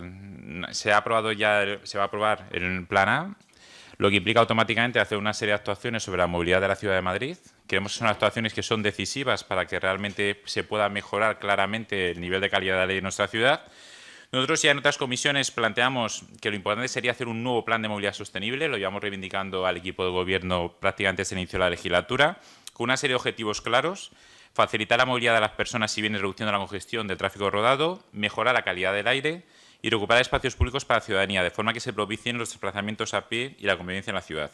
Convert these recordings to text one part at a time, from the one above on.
Mm, se ha aprobado ya, se va a aprobar el plan A, lo que implica automáticamente hacer una serie de actuaciones sobre la movilidad de la ciudad de Madrid. Creemos que son actuaciones que son decisivas para que realmente se pueda mejorar claramente el nivel de calidad de nuestra ciudad. Nosotros ya en otras comisiones planteamos que lo importante sería hacer un nuevo plan de movilidad sostenible, lo llevamos reivindicando al equipo de gobierno prácticamente desde el inicio de la legislatura, con una serie de objetivos claros, facilitar la movilidad de las personas si bien reduciendo la congestión del tráfico rodado, mejorar la calidad del aire, y recuperar espacios públicos para la ciudadanía, de forma que se propicien los desplazamientos a pie y la convivencia en la ciudad.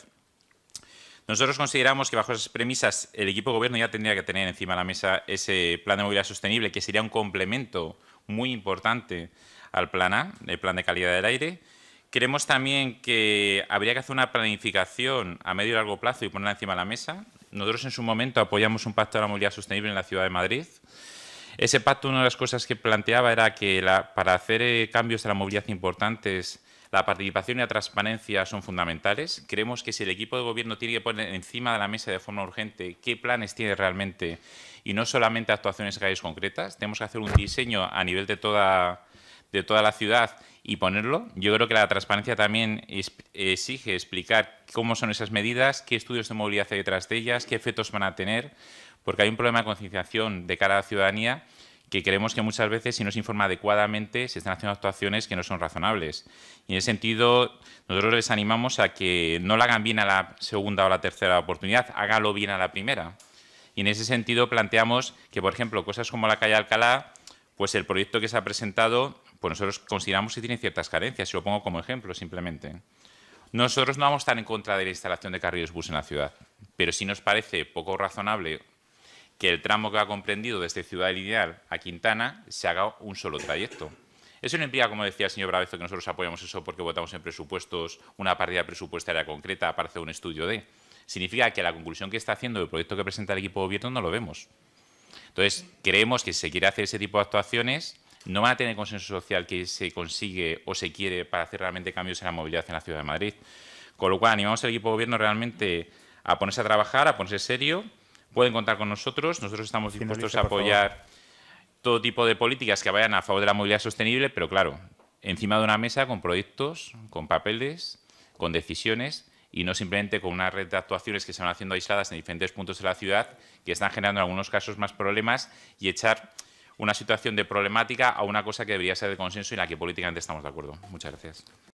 Nosotros consideramos que bajo esas premisas el equipo de gobierno ya tendría que tener encima de la mesa ese plan de movilidad sostenible, que sería un complemento muy importante al plan A, el plan de calidad del aire. Creemos también que habría que hacer una planificación a medio y largo plazo y ponerla encima de la mesa. Nosotros en su momento apoyamos un pacto de la movilidad sostenible en la ciudad de Madrid. Ese pacto, una de las cosas que planteaba era que para hacer eh, cambios a la movilidad importantes, la participación y la transparencia son fundamentales. Creemos que si el equipo de gobierno tiene que poner encima de la mesa de forma urgente qué planes tiene realmente y no solamente actuaciones en concretas, tenemos que hacer un diseño a nivel de toda, de toda la ciudad y ponerlo. Yo creo que la transparencia también exige explicar cómo son esas medidas, qué estudios de movilidad hay detrás de ellas, qué efectos van a tener, porque hay un problema de concienciación de cara a la ciudadanía que creemos que muchas veces, si no se informa adecuadamente, se están haciendo actuaciones que no son razonables. Y en ese sentido, nosotros les animamos a que no lo hagan bien a la segunda o la tercera oportunidad, hágalo bien a la primera. Y en ese sentido planteamos que, por ejemplo, cosas como la calle Alcalá, pues el proyecto que se ha presentado pues nosotros consideramos que tiene ciertas carencias, y lo pongo como ejemplo simplemente. Nosotros no vamos a estar en contra de la instalación de carriles bus en la ciudad, pero sí nos parece poco razonable que el tramo que ha comprendido desde este Ciudad Lineal a Quintana se haga un solo trayecto. Eso no implica, como decía el señor Bravezo, que nosotros apoyamos eso porque votamos en presupuestos una partida presupuestaria concreta para hacer un estudio de. Significa que la conclusión que está haciendo el proyecto que presenta el equipo de gobierno no lo vemos. Entonces, creemos que si se quiere hacer ese tipo de actuaciones, no van a tener consenso social que se consigue o se quiere para hacer realmente cambios en la movilidad en la ciudad de Madrid. Con lo cual, animamos al equipo de gobierno realmente a ponerse a trabajar, a ponerse serio. Pueden contar con nosotros. Nosotros estamos dispuestos a apoyar todo tipo de políticas que vayan a favor de la movilidad sostenible, pero claro, encima de una mesa con proyectos, con papeles, con decisiones y no simplemente con una red de actuaciones que se van haciendo aisladas en diferentes puntos de la ciudad que están generando en algunos casos más problemas y echar una situación de problemática a una cosa que debería ser de consenso y en la que políticamente estamos de acuerdo. Muchas gracias.